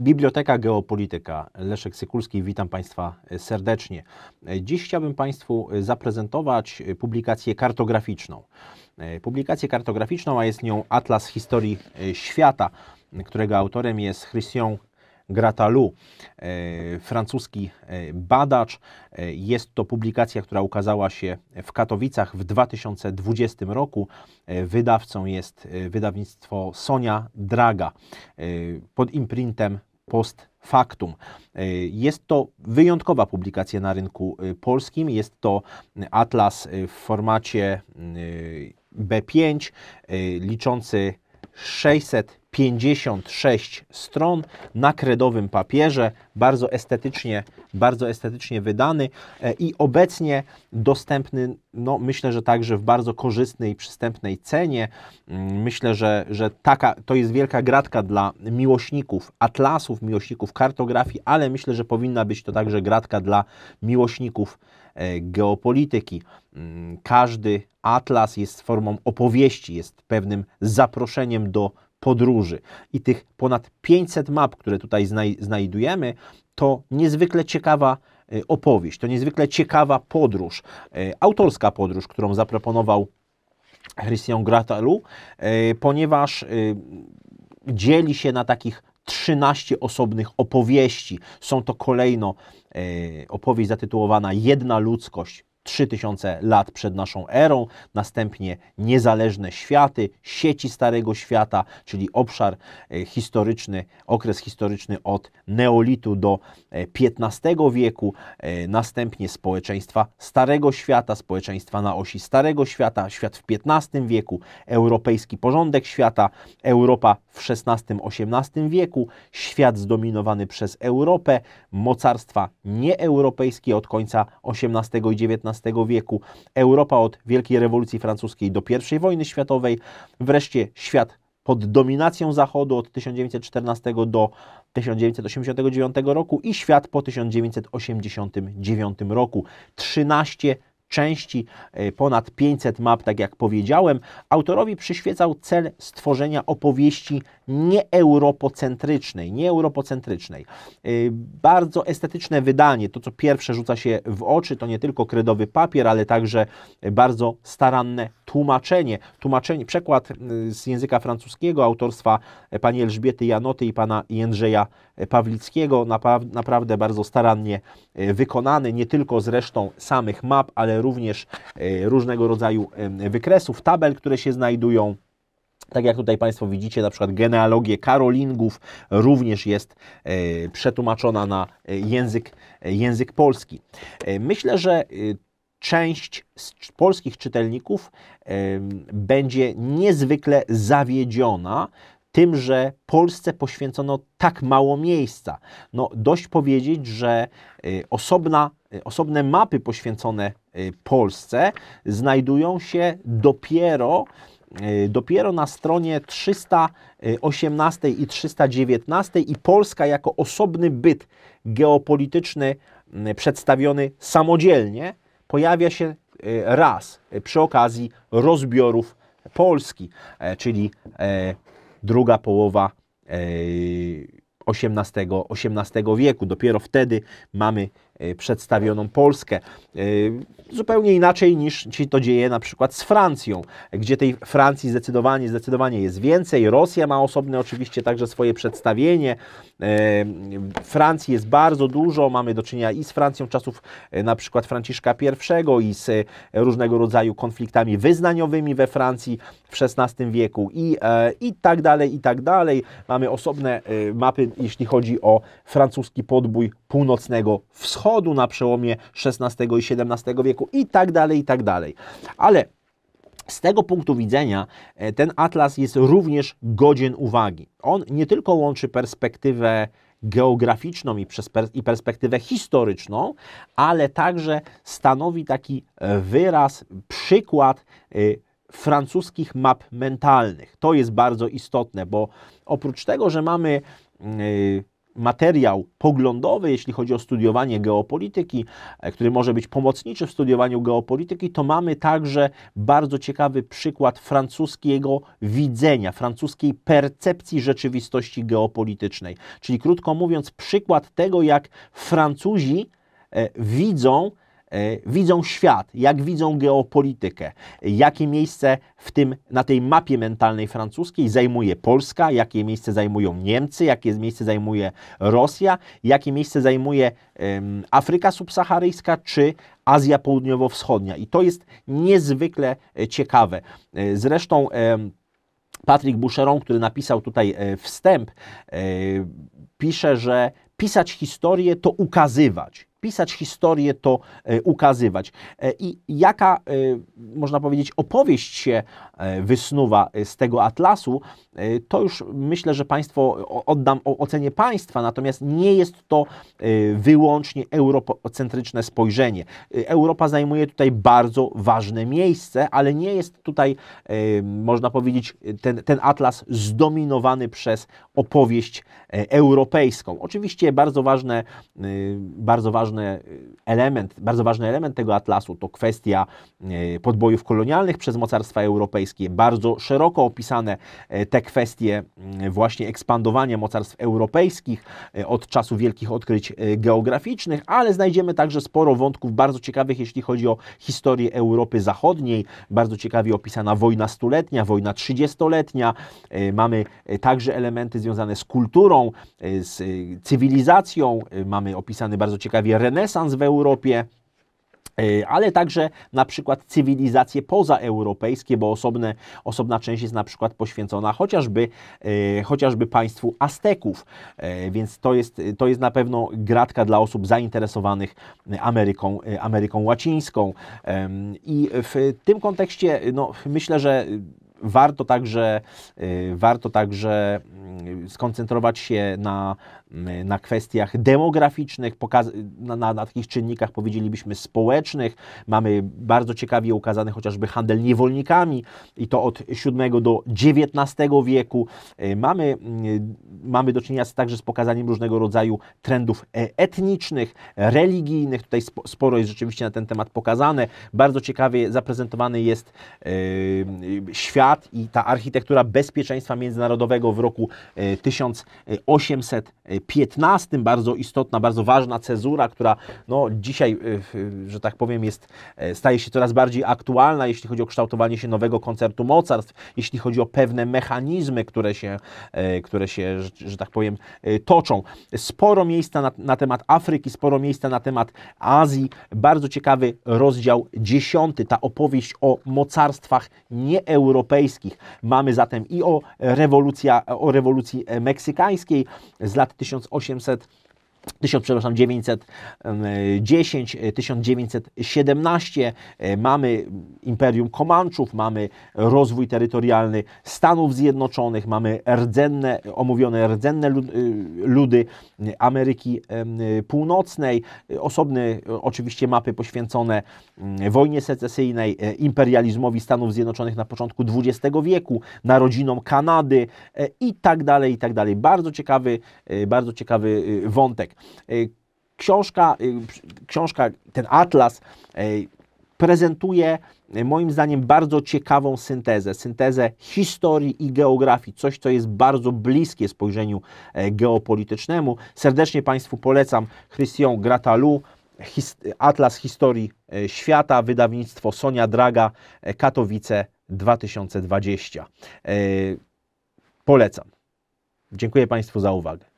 Biblioteka Geopolityka. Leszek Sykulski, witam Państwa serdecznie. Dziś chciałbym Państwu zaprezentować publikację kartograficzną. Publikację kartograficzną, a jest nią Atlas Historii Świata, którego autorem jest Christian Gratalu, e, francuski e, badacz. E, jest to publikacja, która ukazała się w Katowicach w 2020 roku. Wydawcą jest wydawnictwo Sonia Draga pod imprintem Post Factum. Jest to wyjątkowa publikacja na rynku polskim. Jest to atlas w formacie B5 liczący 600. 56 stron na kredowym papierze, bardzo estetycznie, bardzo estetycznie wydany e, i obecnie dostępny, no myślę, że także w bardzo korzystnej przystępnej cenie. Mm, myślę, że, że taka, to jest wielka gratka dla miłośników atlasów, miłośników kartografii, ale myślę, że powinna być to także gratka dla miłośników e, geopolityki. Mm, każdy atlas jest formą opowieści, jest pewnym zaproszeniem do podróży. I tych ponad 500 map, które tutaj znajdujemy, to niezwykle ciekawa y, opowieść, to niezwykle ciekawa podróż, y, autorska podróż, którą zaproponował Christian Gratalu, y, ponieważ dzieli się na takich 13 osobnych opowieści. Są to kolejno opowieść zatytułowana Jedna ludzkość, 3000 lat przed naszą erą, następnie niezależne światy, sieci Starego Świata, czyli obszar e, historyczny, okres historyczny od neolitu do XV e, wieku, e, następnie społeczeństwa Starego Świata, społeczeństwa na osi Starego Świata, świat w XV wieku, europejski porządek świata, Europa w XVI-XVIII wieku, świat zdominowany przez Europę, mocarstwa nieeuropejskie od końca XVIII i XIX wieku, Europa od Wielkiej Rewolucji Francuskiej do I wojny światowej, wreszcie świat pod dominacją Zachodu od 1914 do 1989 roku i świat po 1989 roku. 13 części, e, ponad 500 map, tak jak powiedziałem. Autorowi przyświecał cel stworzenia opowieści nieeuropocentrycznej, nieeuropocentrycznej. E, bardzo estetyczne wydanie, to co pierwsze rzuca się w oczy, to nie tylko kredowy papier, ale także bardzo staranne tłumaczenie, tłumaczenie, przekład y, z języka francuskiego autorstwa e, pani Elżbiety Janoty i pana Jędrzeja e, Pawlickiego, naprawdę bardzo starannie e, wykonany, nie tylko zresztą samych map, ale również różnego rodzaju wykresów, tabel, które się znajdują. Tak jak tutaj Państwo widzicie, na przykład genealogię Karolingów również jest przetłumaczona na język, język polski. Myślę, że część z polskich czytelników będzie niezwykle zawiedziona tym, że Polsce poświęcono tak mało miejsca. No, dość powiedzieć, że y, osobna, y, osobne mapy poświęcone y, Polsce znajdują się dopiero dopiero na stronie 318 i 319 i Polska jako osobny byt geopolityczny przedstawiony samodzielnie pojawia się e, raz e, przy okazji rozbiorów Polski, e, czyli druga połowa XVIII, XVIII wieku. Dopiero wtedy mamy Y, przedstawioną Polskę. Y, zupełnie inaczej niż się to dzieje na przykład z Francją, gdzie tej Francji zdecydowanie, zdecydowanie jest więcej. Rosja ma osobne oczywiście także swoje przedstawienie. Y, Francji jest bardzo dużo. Mamy do czynienia i z Francją czasów na przykład Franciszka I i z różnego rodzaju konfliktami wyznaniowymi we Francji w XVI wieku i, e, i tak dalej, i tak dalej. Mamy osobne mapy, jeśli chodzi o francuski podbój północnego wschodu na przełomie XVI i XVII wieku i tak dalej, i tak dalej. Ale z tego punktu widzenia e, ten atlas jest również godzien uwagi. On nie tylko łączy perspektywę geograficzną i perspektywę historyczną, ale także stanowi taki e, wyraz, przykład e, francuskich map mentalnych. To jest bardzo istotne, bo oprócz tego, że mamy mm, materiał poglądowy, jeśli chodzi o studiowanie geopolityki, e, który może być pomocniczy w studiowaniu geopolityki, to mamy także bardzo ciekawy przykład francuskiego widzenia, francuskiej percepcji rzeczywistości geopolitycznej. Czyli krótko mówiąc, przykład tego, jak Francuzi e, widzą E, widzą świat, jak widzą geopolitykę, jakie miejsce w tym, na tej mapie mentalnej francuskiej zajmuje Polska, jakie miejsce zajmują Niemcy, jakie miejsce zajmuje Rosja, jakie miejsce zajmuje um, Afryka subsaharyjska czy Azja Południowo-Wschodnia. I to jest niezwykle e, ciekawe. E, zresztą um, Patrick Boucheron, który napisał tutaj wstęp, pisze, że pisać historię to ukazywać pisać historię, to e, ukazywać. E, I jaka, e, można powiedzieć, opowieść się E, wysnuwa e, z tego atlasu, e, to już myślę, że państwo oddam ocenie państwa, natomiast nie jest to wyłącznie eurocentryczne spojrzenie. Europa zajmuje tutaj bardzo ważne miejsce, ale nie jest tutaj, można powiedzieć, ten, ten atlas zdominowany przez opowieść europejską. Oczywiście bardzo ważne, bardzo ważny element, bardzo ważny element tego atlasu to kwestia podbojów kolonialnych przez mocarstwa europejskie, Europejskiej. Bardzo szeroko opisane e, te kwestie właśnie ekspandowania mocarstw europejskich e, od czasu wielkich odkryć e, geograficznych, ale znajdziemy także sporo wątków bardzo ciekawych, jeśli chodzi o historię Europy Zachodniej. Bardzo ciekawie opisana wojna stuletnia, wojna trzydziestoletnia. Mamy także elementy związane z kulturą, z cywilizacją. Mamy opisany bardzo ciekawie renesans w Europie. E, ale także na przykład cywilizacje pozaeuropejskie, bo osobne, osobna część jest na przykład poświęcona chociażby, e, chociażby państwu Azteków, e, więc to jest, to jest na pewno gratka dla osób zainteresowanych Ameryką, Ameryką Łacińską. I w tym kontekście no, myślę, że Warto także, y, warto także mm, skoncentrować się na, mm, na kwestiach demograficznych, na, na, na, takich czynnikach, powiedzielibyśmy, społecznych. Mamy bardzo ciekawie ukazany chociażby handel niewolnikami i to od VII do XIX wieku. Y, mamy, y, mamy do czynienia także z pokazaniem różnego rodzaju trendów e, etnicznych, religijnych. Tutaj sporo jest rzeczywiście na ten temat pokazane. Bardzo ciekawie zaprezentowany jest yy, świat, i ta architektura bezpieczeństwa międzynarodowego w roku 1815, e, bardzo istotna, bardzo ważna cezura, która no, dzisiaj, e, że tak powiem, jest, e, staje się coraz bardziej aktualna, jeśli chodzi o kształtowanie się nowego koncertu mocarstw, jeśli chodzi o pewne mechanizmy, które się, które się że, że tak powiem, toczą. Sporo miejsca na, na temat Afryki, sporo miejsca na temat Azji. Bardzo ciekawy rozdział dziesiąty, ta opowieść o mocarstwach nieeuropejskich, europejskich. Mamy zatem i o, rewolucja, o rewolucji meksykańskiej z lat 1800 1910, 1917, e, mamy Imperium Komanczów, mamy rozwój terytorialny Stanów Zjednoczonych, mamy rdzenne, omówione rdzenne e, ludy Ameryki Północnej, osobne oczywiście mapy poświęcone wojnie secesyjnej, e, imperializmowi Stanów Zjednoczonych na początku XX wieku, narodzinom Kanady i tak dalej, i tak dalej. Bardzo ciekawy, bardzo ciekawy wątek. Y, książka, y, książka, ten atlas y, prezentuje moim zdaniem bardzo ciekawą syntezę, syntezę historii i geografii, coś co jest bardzo bliskie spojrzeniu e, geopolitycznemu. Serdecznie Państwu polecam Christian Gratalou, Atlas Historii e, Świata, wydawnictwo Sonia Draga, e, Katowice 2020. Polecam. Dziękuję Państwu za uwagę.